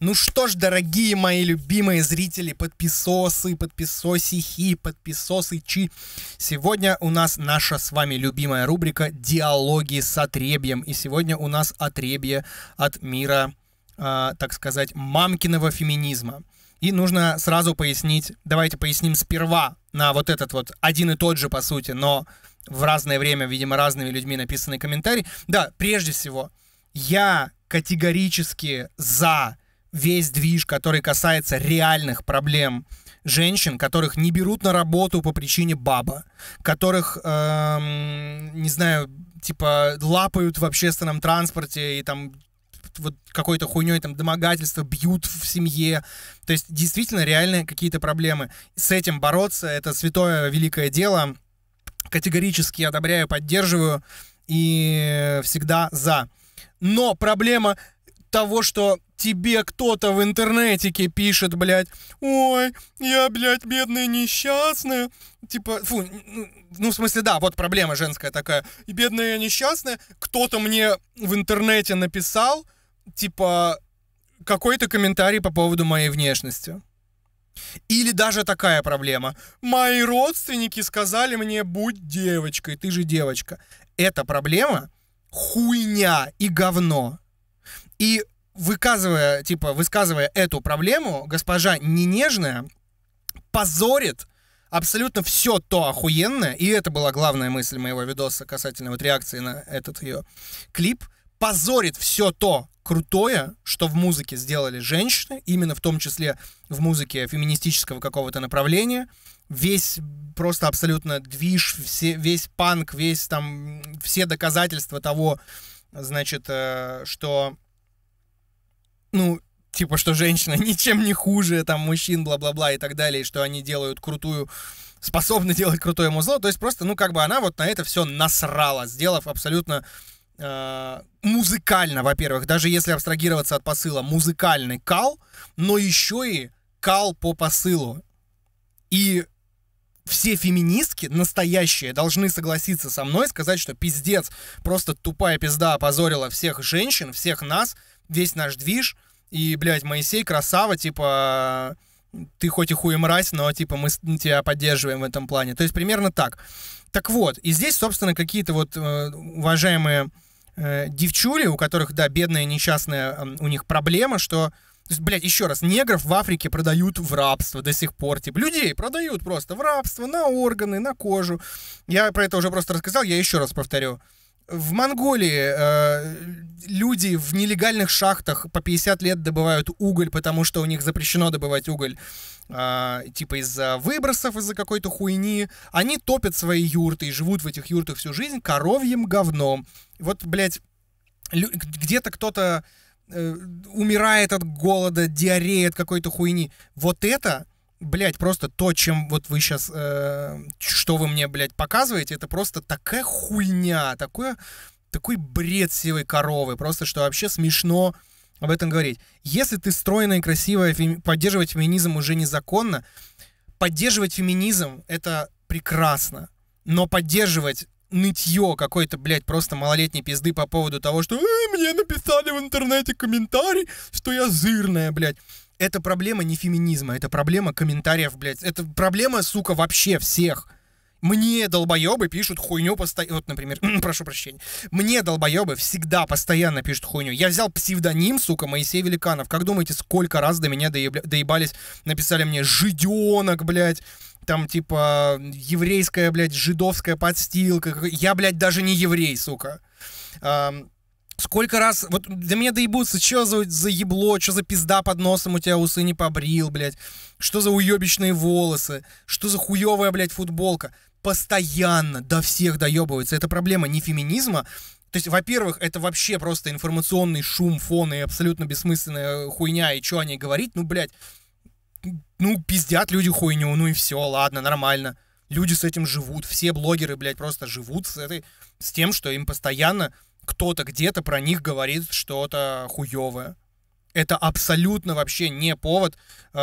Ну что ж, дорогие мои любимые зрители, подписосы, подписосихи, подписосычи, сегодня у нас наша с вами любимая рубрика «Диалоги с отребьем», и сегодня у нас отребье от мира, э, так сказать, мамкиного феминизма. И нужно сразу пояснить, давайте поясним сперва на вот этот вот один и тот же, по сути, но в разное время, видимо, разными людьми написанный комментарий. Да, прежде всего, я категорически за весь движ, который касается реальных проблем женщин, которых не берут на работу по причине баба, которых, эм, не знаю, типа лапают в общественном транспорте и там вот какой-то хуйней, там, домогательство, бьют в семье. То есть действительно реальные какие-то проблемы. С этим бороться — это святое великое дело. Категорически одобряю, поддерживаю и всегда за. Но проблема того, что тебе кто-то в интернетике пишет, блядь, ой, я, блядь, бедная несчастная, типа, фу, ну, ну, в смысле, да, вот проблема женская такая, и бедная я несчастная, кто-то мне в интернете написал, типа, какой-то комментарий по поводу моей внешности. Или даже такая проблема. Мои родственники сказали мне, будь девочкой, ты же девочка. Эта проблема хуйня и говно. И выказывая, типа, высказывая эту проблему, госпожа Ненежная позорит абсолютно все то охуенное, и это была главная мысль моего видоса касательно вот реакции на этот ее клип, позорит все то крутое, что в музыке сделали женщины, именно в том числе в музыке феминистического какого-то направления, весь просто абсолютно движ, все, весь панк, весь там, все доказательства того, значит, э, что ну, типа, что женщина ничем не хуже, там, мужчин, бла-бла-бла и так далее, и что они делают крутую способны делать крутое музло, то есть просто, ну, как бы она вот на это все насрала, сделав абсолютно э, музыкально, во-первых, даже если абстрагироваться от посыла, музыкальный кал, но еще и кал по посылу. И все феминистки настоящие должны согласиться со мной, сказать, что пиздец, просто тупая пизда опозорила всех женщин, всех нас, весь наш движ — и, блядь, Моисей красава, типа, ты хоть и хуй мразь, но, типа, мы тебя поддерживаем в этом плане. То есть примерно так. Так вот, и здесь, собственно, какие-то вот э, уважаемые э, девчули, у которых, да, бедная, несчастная, эм, у них проблема, что то есть, блядь, еще раз, негров в Африке продают в рабство до сих пор. Типа, людей продают просто в рабство, на органы, на кожу. Я про это уже просто рассказал, я еще раз повторю в Монголии э, люди в нелегальных шахтах по 50 лет добывают уголь, потому что у них запрещено добывать уголь, э, типа из-за выбросов, из-за какой-то хуйни. Они топят свои юрты и живут в этих юртах всю жизнь коровьим говном. Вот, блядь, где-то кто-то э, умирает от голода, диареет какой-то хуйни. Вот это блядь, просто то, чем вот вы сейчас, э, что вы мне, блядь, показываете, это просто такая хуйня, такое, такой бред сивой коровы, просто что вообще смешно об этом говорить. Если ты стройная и красивая, фем... поддерживать феминизм уже незаконно, поддерживать феминизм — это прекрасно, но поддерживать нытье какой-то, блядь, просто малолетней пизды по поводу того, что э, мне написали в интернете комментарий, что я зырная, блядь это проблема не феминизма, это проблема комментариев, блядь. Это проблема, сука, вообще всех. Мне долбоебы пишут хуйню постоянно. Вот, например, прошу прощения. Мне долбоебы всегда постоянно пишут хуйню. Я взял псевдоним, сука, Моисей Великанов. Как думаете, сколько раз до меня доебля... доебались, написали мне «жиденок», блядь, там, типа, еврейская, блядь, жидовская подстилка. Я, блядь, даже не еврей, сука. Эм, Сколько раз... Вот для меня доебутся, что за, за ебло, что за пизда под носом у тебя усы не побрил, блядь. Что за уебищные волосы, что за хуевая, блядь, футболка. Постоянно до всех доебывается. Это проблема не феминизма, то есть, во-первых, это вообще просто информационный шум, фон и абсолютно бессмысленная э, хуйня, и что о ней говорить, ну, блядь, ну, пиздят люди хуйню, ну и все, ладно, нормально. Люди с этим живут, все блогеры, блядь, просто живут с этой, с тем, что им постоянно кто-то где-то про них говорит что-то хуевое. Это абсолютно вообще не повод, э,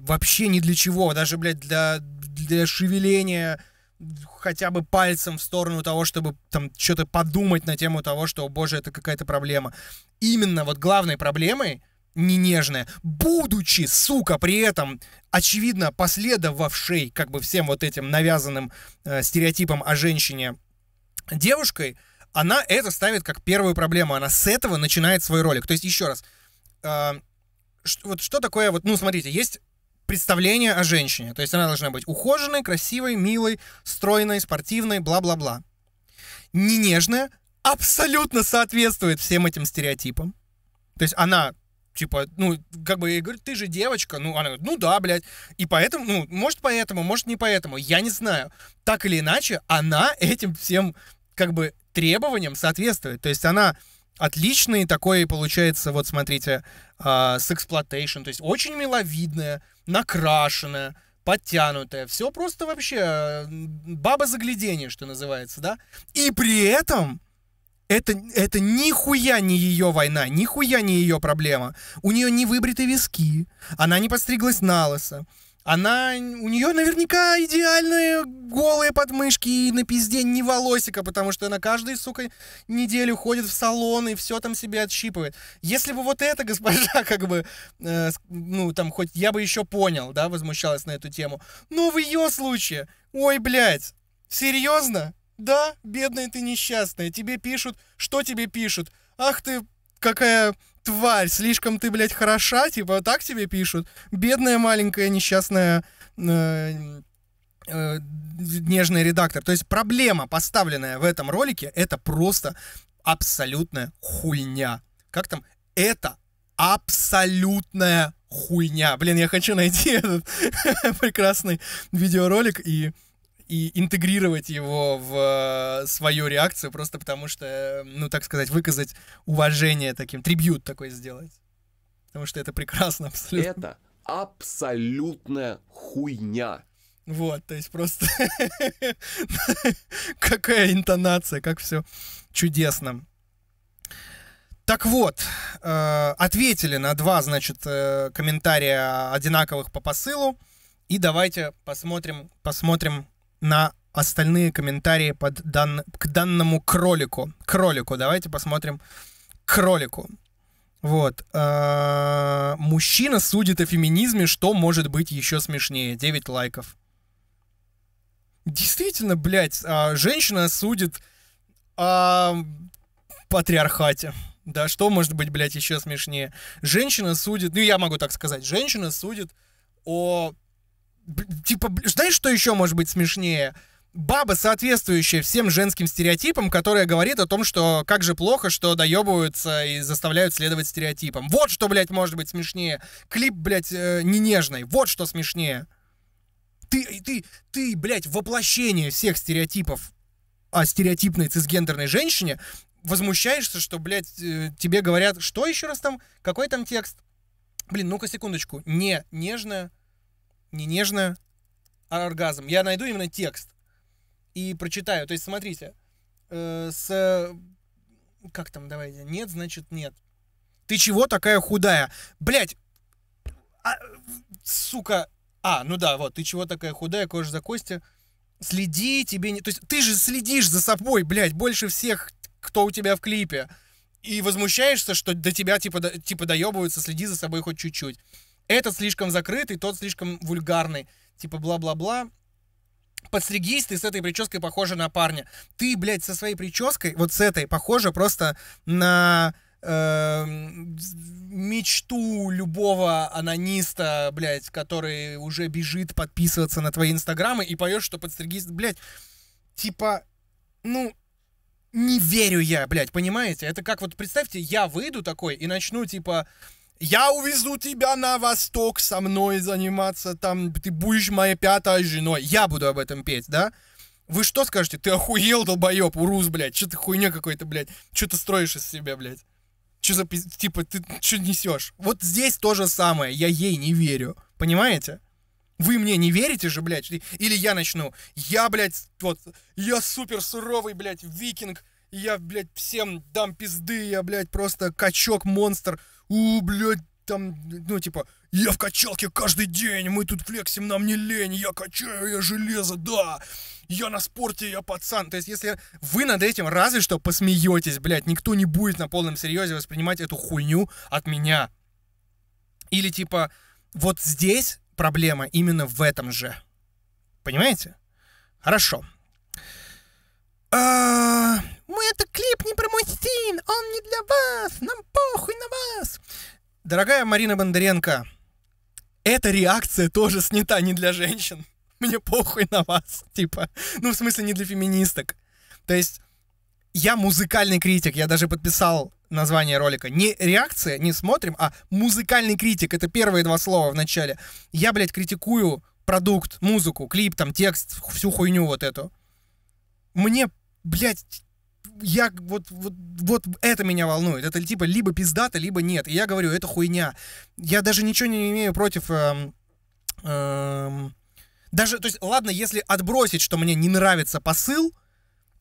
вообще ни для чего, даже, блядь, для, для шевеления хотя бы пальцем в сторону того, чтобы там что-то подумать на тему того, что, о боже, это какая-то проблема. Именно вот главной проблемой не нежная, будучи, сука, при этом, очевидно, последовавшей как бы всем вот этим навязанным э, стереотипам о женщине девушкой, она это ставит как первую проблему. Она с этого начинает свой ролик. То есть, еще раз, э, вот что такое, вот, ну, смотрите, есть представление о женщине. То есть она должна быть ухоженной, красивой, милой, стройной, спортивной, бла-бла-бла. Не нежная, абсолютно соответствует всем этим стереотипам. То есть она типа, ну, как бы, я говорю, ты же девочка, ну, она говорит, ну да, блядь, и поэтому, ну, может поэтому, может не поэтому, я не знаю. Так или иначе, она этим всем, как бы, требованиям соответствует. То есть она отличный такой, получается, вот смотрите, э, с эксплуатейшн, то есть очень миловидная, накрашенная, подтянутая, все просто вообще баба заглядение, что называется, да? И при этом это, это нихуя не ее война, нихуя не ее проблема. У нее не выбриты виски, она не постриглась на лысо, она, у нее наверняка идеальные голые подмышки и на пизде не волосика, потому что она каждую, сука, неделю ходит в салон и все там себе отщипывает. Если бы вот эта госпожа, как бы, э, ну, там, хоть я бы еще понял, да, возмущалась на эту тему. Но в ее случае, ой, блядь, серьезно? Да, бедная ты несчастная, тебе пишут, что тебе пишут? Ах ты, какая тварь, слишком ты, блядь, хороша, типа, так тебе пишут. Бедная маленькая несчастная э, э, нежный редактор. То есть проблема, поставленная в этом ролике, это просто абсолютная хуйня. Как там? Это абсолютная хуйня. Блин, я хочу найти этот прекрасный видеоролик и и интегрировать его в э, свою реакцию, просто потому что, э, ну, так сказать, выказать уважение таким, трибют такой сделать. Потому что это прекрасно абсолютно. Это абсолютная хуйня. Вот, то есть просто какая интонация, как все чудесно. Так вот, э, ответили на два, значит, э, комментария одинаковых по посылу. И давайте посмотрим, посмотрим на остальные комментарии под дан... к данному кролику. Кролику, давайте посмотрим. Кролику. Вот. Э, мужчина судит о феминизме, что может быть еще смешнее. 9 лайков. Действительно, блядь, а женщина судит о патриархате. Да, что может быть, блядь, еще смешнее? Женщина судит, ну я могу так сказать, женщина судит о типа, знаешь, что еще может быть смешнее? баба, соответствующая всем женским стереотипам, которая говорит о том, что как же плохо, что доебываются и заставляют следовать стереотипам. Вот что, блядь, может быть смешнее. Клип, блядь, э, не Вот что смешнее. Ты, ты, ты, блядь, воплощение всех стереотипов о стереотипной цисгендерной женщине возмущаешься, что, блядь, э, тебе говорят, что еще раз там, какой там текст? Блин, ну-ка секундочку. Не, нежная, не нежная, а оргазм. Я найду именно текст и прочитаю. То есть, смотрите, э, с... Как там, давайте, нет, значит нет. Ты чего такая худая? Блять, а, сука, а, ну да, вот, ты чего такая худая, кожа за кости. Следи, тебе не... То есть ты же следишь за собой, блять больше всех, кто у тебя в клипе. И возмущаешься, что до тебя типа, до... типа доебываются, следи за собой хоть чуть-чуть этот слишком закрытый, тот слишком вульгарный. Типа бла-бла-бла. Подстригись, ты с этой прической похожа на парня. Ты, блядь, со своей прической, вот с этой, похожа просто на э, мечту любого анониста, блядь, который уже бежит подписываться на твои инстаграмы и поешь, что подстригись, блядь, типа, ну, не верю я, блядь, понимаете? Это как вот, представьте, я выйду такой и начну, типа, я увезу тебя на восток со мной заниматься, там ты будешь моей пятой женой. Я буду об этом петь, да? Вы что скажете? Ты охуел, долбоеб, урус, блядь. Что ты хуйня какой-то, блядь? Что ты строишь из себя, блядь? Что за пиз... Типа, ты что несешь? Вот здесь то же самое. Я ей не верю. Понимаете? Вы мне не верите же, блядь? Или я начну. Я, блядь, вот, я супер суровый, блядь, викинг. Я, блядь, всем дам пизды. Я, блядь, просто качок-монстр у, блядь, там, ну, типа, я в качалке каждый день, мы тут флексим, нам не лень, я качаю, я железо, да, я на спорте, я пацан. То есть, если вы над этим разве что посмеетесь, блядь, никто не будет на полном серьезе воспринимать эту хуйню от меня. Или, типа, вот здесь проблема именно в этом же. Понимаете? Хорошо, а, мы это клип не про мой стиль, он не для вас, нам похуй на вас. Дорогая Марина Бондаренко, эта реакция тоже снята не для женщин. Мне похуй на вас, типа. Ну, в смысле, не для феминисток. То есть, я музыкальный критик, я даже подписал название ролика. Не реакция, не смотрим, а музыкальный критик. Это первые два слова в начале. Я, блядь, критикую продукт, музыку, клип, там, текст, всю хуйню вот эту. Мне блядь, я вот, вот, вот это меня волнует. Это типа либо пиздата, либо нет. И я говорю, это хуйня. Я даже ничего не имею против... Эм, эм, даже, то есть, ладно, если отбросить, что мне не нравится посыл,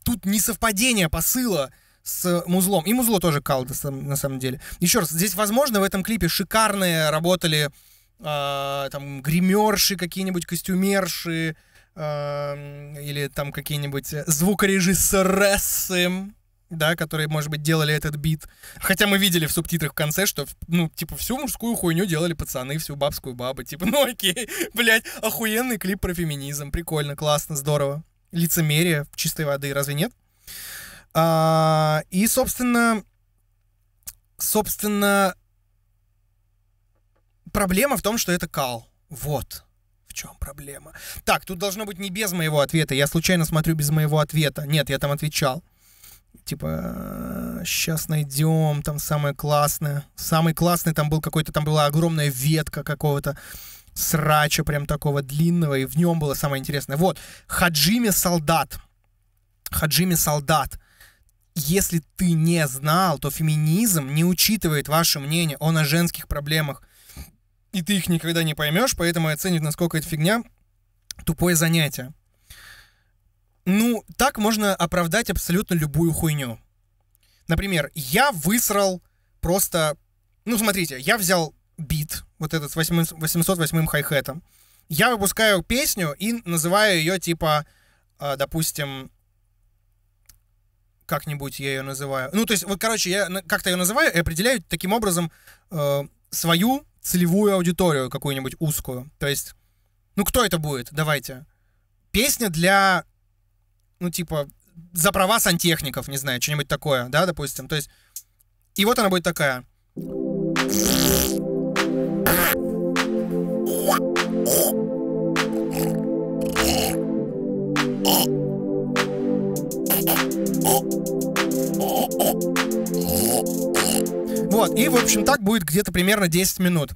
тут не совпадение посыла с музлом. И музло тоже кал, на самом деле. Еще раз, здесь, возможно, в этом клипе шикарные работали э, там гримерши какие-нибудь, костюмерши, Эм, или там какие-нибудь э, звукорежиссеры, да, которые, может быть, делали этот бит. Хотя мы видели в субтитрах в конце, что, ну, типа, всю мужскую хуйню делали пацаны, всю бабскую бабу. Типа, ну окей, блядь, охуенный клип про феминизм. Прикольно, классно, здорово. Лицемерие чистой воды, разве нет? А, и, собственно, собственно, проблема в том, что это кал. Вот чем проблема? Так, тут должно быть не без моего ответа. Я случайно смотрю без моего ответа. Нет, я там отвечал. Типа, сейчас э, найдем там самое классное. Самый классный там был какой-то, там была огромная ветка какого-то срача прям такого длинного, и в нем было самое интересное. Вот, Хаджими Солдат. Хаджими Солдат. Если ты не знал, то феминизм не учитывает ваше мнение. Он о женских проблемах и ты их никогда не поймешь, поэтому и оценить, насколько это фигня, тупое занятие. Ну, так можно оправдать абсолютно любую хуйню. Например, я высрал просто... Ну, смотрите, я взял бит, вот этот с 808 хай-хэтом. Я выпускаю песню и называю ее типа, а, допустим, как-нибудь я ее называю. Ну, то есть, вот, короче, я как-то ее называю и определяю таким образом э, свою целевую аудиторию какую-нибудь узкую. То есть, ну кто это будет? Давайте. Песня для, ну типа, за права сантехников, не знаю, что-нибудь такое, да, допустим. То есть, и вот она будет такая. Oh. Вот, и, в общем, так будет где-то примерно 10 минут.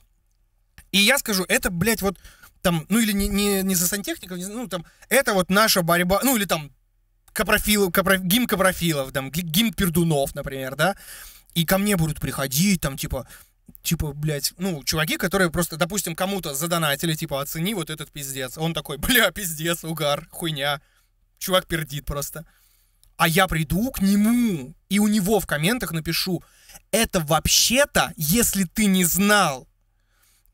И я скажу, это, блядь, вот там, ну или не, не, не за сантехников, не, ну там, это вот наша борьба, ну или там капрофилов, капроф, гимн капрофилов, там, гимн пердунов, например, да, и ко мне будут приходить, там, типа, типа, блядь, ну, чуваки, которые просто, допустим, кому-то задонатили, типа, оцени вот этот пиздец. Он такой, бля, пиздец, угар, хуйня. Чувак пердит просто. А я приду к нему, и у него в комментах напишу, это вообще-то, если ты не знал,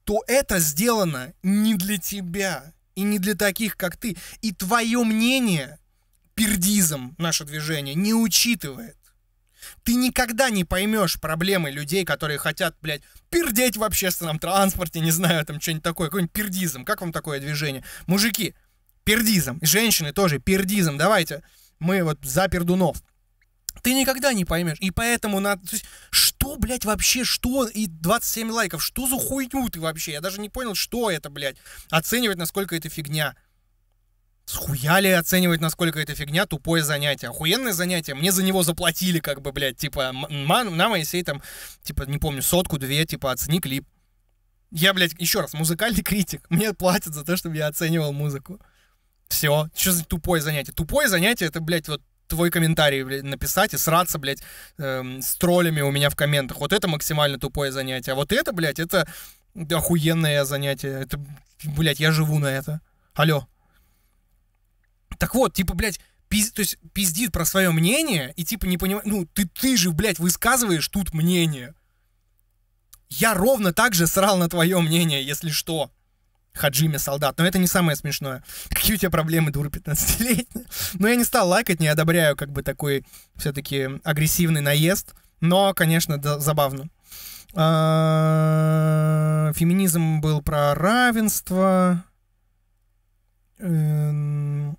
то это сделано не для тебя и не для таких, как ты. И твое мнение, пердизм наше движение, не учитывает. Ты никогда не поймешь проблемы людей, которые хотят, блядь, пердеть в общественном транспорте, не знаю, там что-нибудь такое, какой-нибудь пердизм. Как вам такое движение? Мужики, пердизм. Женщины тоже, пердизм. Давайте, мы вот за пердунов ты никогда не поймешь. И поэтому надо... То есть, что, блядь, вообще, что? И 27 лайков, что за хуйню ты вообще? Я даже не понял, что это, блядь. Оценивать, насколько это фигня. схуяли оценивать, насколько это фигня, тупое занятие. Охуенное занятие. Мне за него заплатили, как бы, блядь, типа, на Моисей там, типа, не помню, сотку, две, типа, оцени клип. Я, блядь, еще раз, музыкальный критик. Мне платят за то, чтобы я оценивал музыку. Все. Что за тупое занятие? Тупое занятие это, блядь, вот твой комментарий блядь, написать и сраться, блядь, эм, с троллями у меня в комментах. Вот это максимально тупое занятие. А вот это, блядь, это охуенное занятие. Это, блядь, я живу на это. Алло. Так вот, типа, блядь, пиз... то есть пиздит про свое мнение и типа не понимает, ну, ты, ты же, блядь, высказываешь тут мнение. Я ровно так же срал на твое мнение, если что. Хаджиме солдат. Но это не самое смешное. Какие у тебя проблемы, дура 15-летняя? Но я не стал лайкать, не одобряю как бы такой все-таки агрессивный наезд. Но, конечно, да, забавно. А, феминизм был про равенство. Эм,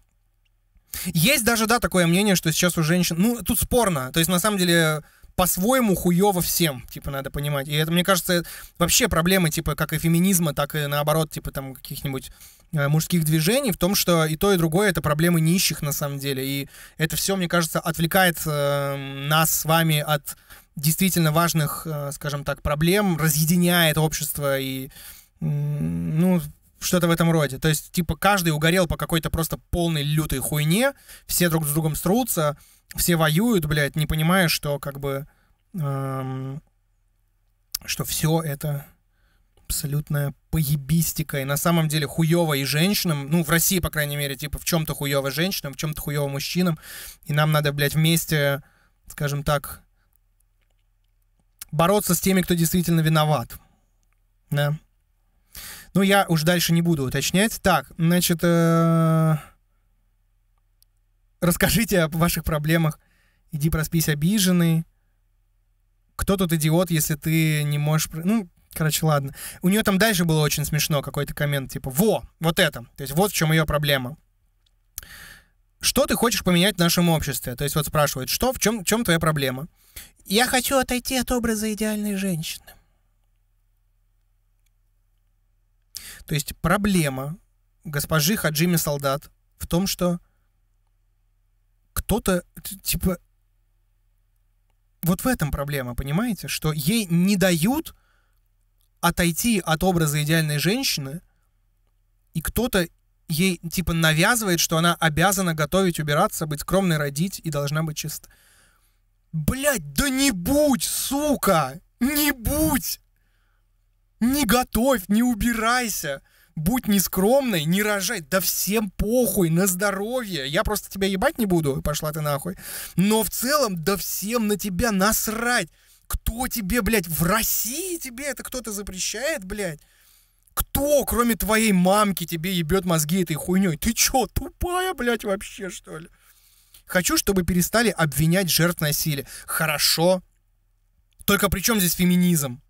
есть даже, да, такое мнение, что сейчас у женщин... Ну, тут спорно. То есть, на самом деле, по-своему хуево всем, типа, надо понимать. И это, мне кажется, вообще проблемы, типа, как и феминизма, так и наоборот, типа, там, каких-нибудь э, мужских движений в том, что и то, и другое это проблемы нищих на самом деле. И это все, мне кажется, отвлекает э, нас с вами от действительно важных, э, скажем так, проблем, разъединяет общество и, э, ну, что-то в этом роде. То есть, типа, каждый угорел по какой-то просто полной лютой хуйне, все друг с другом струтся, все воюют, блядь, не понимая, что как бы... Эм, что все это абсолютная поебистика. И на самом деле хуево и женщинам, ну, в России, по крайней мере, типа, в чем-то хуево женщинам, в чем-то хуево мужчинам. И нам надо, блядь, вместе, скажем так, бороться с теми, кто действительно виноват. Да. Ну, я уж дальше не буду уточнять. Так, значит... Э -э Расскажите о ваших проблемах. Иди проспись обиженный. Кто тут идиот, если ты не можешь... Ну, короче, ладно. У нее там дальше было очень смешно какой-то коммент, типа, во, вот это. То есть вот в чем ее проблема. Что ты хочешь поменять в нашем обществе? То есть вот спрашивают, что, в чем, в чем твоя проблема? Я хочу отойти от образа идеальной женщины. То есть проблема госпожи Хаджими Солдат в том, что кто-то, типа, вот в этом проблема, понимаете, что ей не дают отойти от образа идеальной женщины, и кто-то ей, типа, навязывает, что она обязана готовить, убираться, быть скромной, родить и должна быть чиста. Блять, да не будь, сука! Не будь! Не готовь, не убирайся! будь нескромной, не рожай, да всем похуй, на здоровье, я просто тебя ебать не буду, пошла ты нахуй. Но в целом, да всем на тебя насрать. Кто тебе, блядь, в России тебе это кто-то запрещает, блядь? Кто, кроме твоей мамки, тебе ебет мозги этой хуйней? Ты чё, тупая, блядь, вообще, что ли? Хочу, чтобы перестали обвинять жертв насилия. Хорошо. Только при чем здесь феминизм?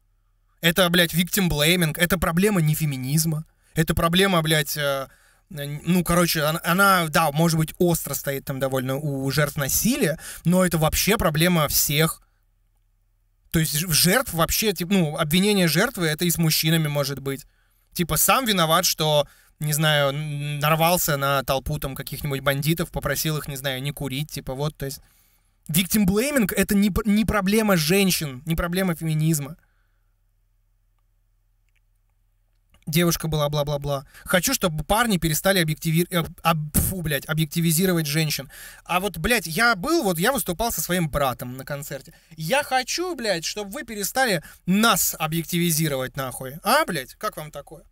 Это, блядь, victim blaming. Это проблема не феминизма эта проблема, блядь, э, э, ну, короче, она, она, да, может быть, остро стоит там довольно у жертв насилия, но это вообще проблема всех. То есть жертв вообще, типа, ну, обвинение жертвы это и с мужчинами может быть. Типа, сам виноват, что, не знаю, нарвался на толпу там каких-нибудь бандитов, попросил их, не знаю, не курить, типа, вот, то есть... Victim blaming — это не, не проблема женщин, не проблема феминизма. девушка была бла-бла-бла. Хочу, чтобы парни перестали объективи... Э, об... Фу, блядь, объективизировать женщин. А вот, блядь, я был, вот я выступал со своим братом на концерте. Я хочу, блядь, чтобы вы перестали нас объективизировать, нахуй. А, блядь, как вам такое?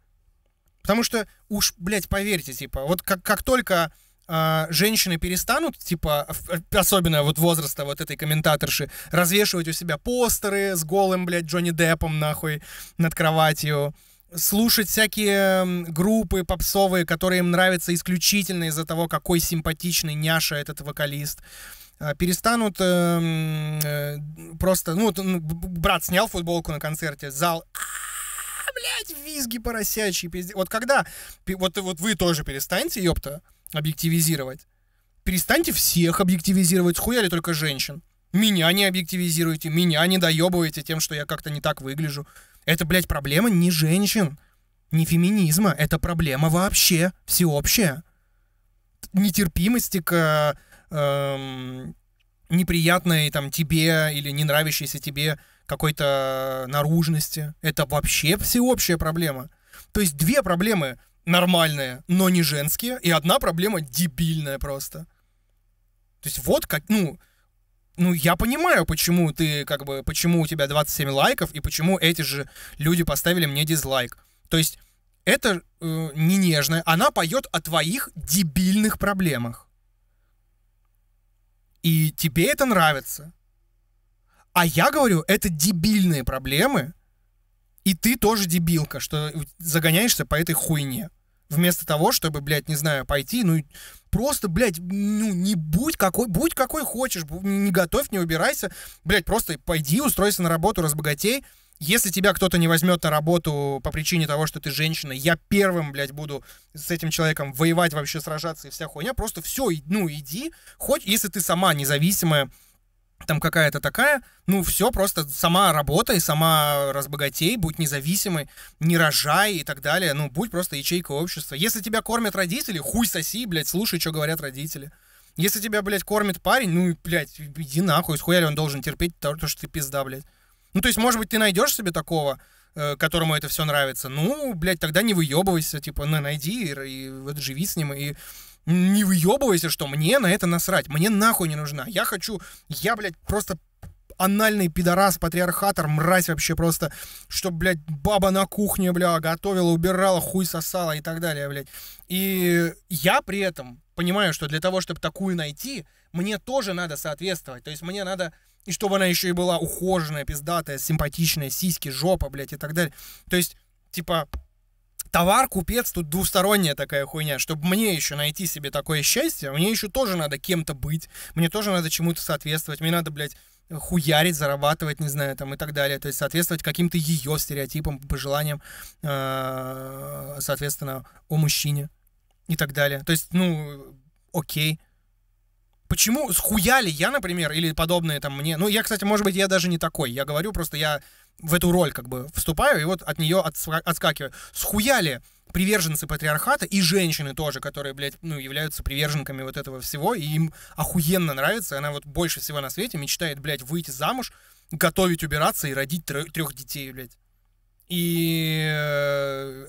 Потому что уж, блядь, поверьте, типа, вот как, как только э, женщины перестанут, типа, э, особенно вот возраста вот этой комментаторши, развешивать у себя постеры с голым, блядь, Джонни Деппом, нахуй, над кроватью, слушать всякие эм, группы попсовые, которые им нравятся исключительно из-за того, какой симпатичный няша этот вокалист а, перестанут эм, э, просто... Ну, вот, брат снял футболку на концерте, зал... А блядь, визги поросячьи, пиздец. Вот когда... Вот, вот вы тоже перестаньте, ёпта, объективизировать. Перестаньте всех объективизировать, хуяли только женщин. Меня не объективизируете, меня не доебываете тем, что я как-то не так выгляжу. Это, блядь, проблема не женщин, не феминизма. Это проблема вообще всеобщая. Нетерпимости к э, неприятной там тебе или не нравящейся тебе какой-то наружности. Это вообще всеобщая проблема. То есть две проблемы нормальные, но не женские, и одна проблема дебильная просто. То есть вот как, ну, ну, я понимаю, почему ты, как бы, почему у тебя 27 лайков и почему эти же люди поставили мне дизлайк. То есть это э, не нежная, она поет о твоих дебильных проблемах. И тебе это нравится. А я говорю, это дебильные проблемы, и ты тоже дебилка, что загоняешься по этой хуйне. Вместо того, чтобы, блядь, не знаю, пойти, ну, просто, блядь, ну, не будь какой, будь какой хочешь, не готовь, не убирайся, блядь, просто пойди, устройся на работу, разбогатей, если тебя кто-то не возьмет на работу по причине того, что ты женщина, я первым, блядь, буду с этим человеком воевать, вообще сражаться и вся хуйня. Просто все, ну, иди. Хоть если ты сама независимая там какая-то такая, ну все, просто сама работай, сама разбогатей, будь независимой, не рожай и так далее, ну будь просто ячейка общества. Если тебя кормят родители, хуй соси, блядь, слушай, что говорят родители. Если тебя, блядь, кормит парень, ну блядь, иди нахуй, схуя ли он должен терпеть то, что ты пизда, блядь. Ну то есть, может быть, ты найдешь себе такого, э, которому это все нравится, ну, блядь, тогда не выебывайся, типа, ну, найди и, и вот живи с ним, и не выебывайся, что мне на это насрать, мне нахуй не нужна. Я хочу, я, блядь, просто анальный пидорас, патриархатор, мразь вообще просто, чтобы блядь, баба на кухне, бля, готовила, убирала, хуй сосала и так далее, блядь. И я при этом понимаю, что для того, чтобы такую найти, мне тоже надо соответствовать. То есть мне надо и чтобы она еще и была ухоженная, пиздатая, симпатичная, сиськи, жопа, блядь, и так далее. То есть, типа, товар, купец, тут двусторонняя такая хуйня. Чтобы мне еще найти себе такое счастье, мне еще тоже надо кем-то быть, мне тоже надо чему-то соответствовать, мне надо, блядь, хуярить, зарабатывать, не знаю, там и так далее. То есть соответствовать каким-то ее стереотипам, пожеланиям, э, соответственно, о мужчине и так далее. То есть, ну, окей. Okay Почему схуяли я, например, или подобные там мне? Ну, я, кстати, может быть, я даже не такой. Я говорю, просто я в эту роль как бы вступаю и вот от нее отскакиваю. Схуяли приверженцы патриархата и женщины тоже, которые, блядь, ну, являются приверженками вот этого всего, и им охуенно нравится, она вот больше всего на свете мечтает, блядь, выйти замуж, готовить, убираться и родить трех детей, блядь. И э,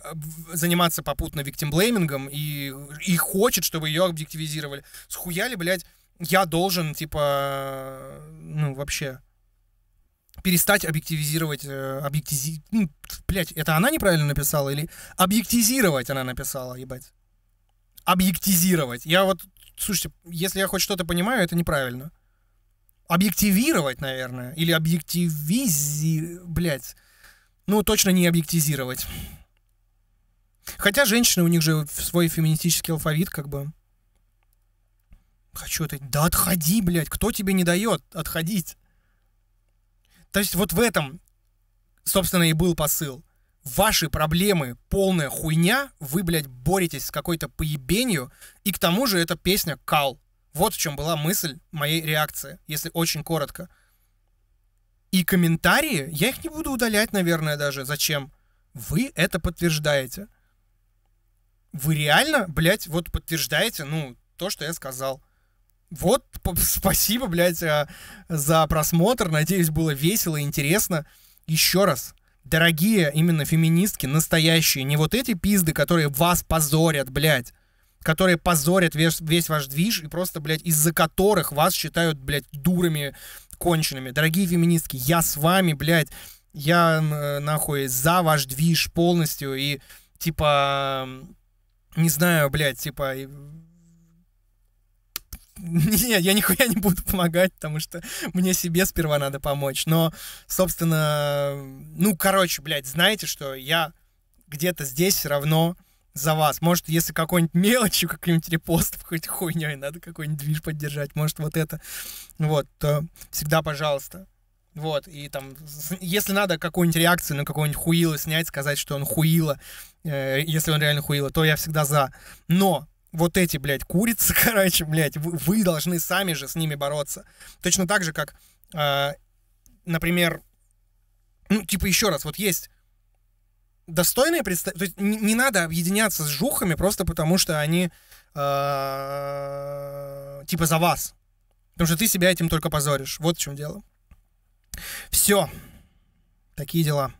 заниматься попутно виктимблеймингом, и, и хочет, чтобы ее объективизировали. Схуяли, блядь, я должен, типа, ну, вообще перестать объективизировать, э, объектизи... Ну, блядь, это она неправильно написала или объективизировать она написала, ебать. объективизировать Я вот, слушайте, если я хоть что-то понимаю, это неправильно. Объективировать, наверное, или объективизи... Блядь. Ну, точно не объективизировать Хотя женщины, у них же свой феминистический алфавит, как бы. Хочу это, Да отходи, блядь, кто тебе не дает отходить? То есть вот в этом, собственно, и был посыл. Ваши проблемы полная хуйня, вы, блядь, боретесь с какой-то поебенью, и к тому же эта песня кал. Вот в чем была мысль моей реакции, если очень коротко. И комментарии, я их не буду удалять, наверное, даже. Зачем? Вы это подтверждаете. Вы реально, блядь, вот подтверждаете, ну, то, что я сказал. Вот, спасибо, блядь, а, за просмотр. Надеюсь, было весело и интересно. Еще раз, дорогие именно феминистки, настоящие, не вот эти пизды, которые вас позорят, блядь, которые позорят весь, весь ваш движ и просто, блядь, из-за которых вас считают, блядь, дурами конченными. Дорогие феминистки, я с вами, блядь, я, нахуй, за ваш движ полностью и, типа, не знаю, блядь, типа, нет, я нихуя не буду помогать, потому что мне себе сперва надо помочь. Но, собственно, ну, короче, блядь, знаете, что я где-то здесь все равно за вас. Может, если какой-нибудь мелочью, каким-нибудь репостом, хоть хуйней надо какой-нибудь движ поддержать, может, вот это, вот, то всегда пожалуйста. Вот, и там, если надо какую-нибудь реакцию на какого-нибудь хуила снять, сказать, что он хуило, э, если он реально хуило, то я всегда за. Но вот эти, блядь, курицы, короче, блядь, вы, вы должны сами же с ними бороться. Точно так же, как, э, например, ну, типа, еще раз, вот есть достойные представители, то есть не, не надо объединяться с жухами просто потому, что они, э, типа, за вас. Потому что ты себя этим только позоришь. Вот в чем дело. Все. Такие дела.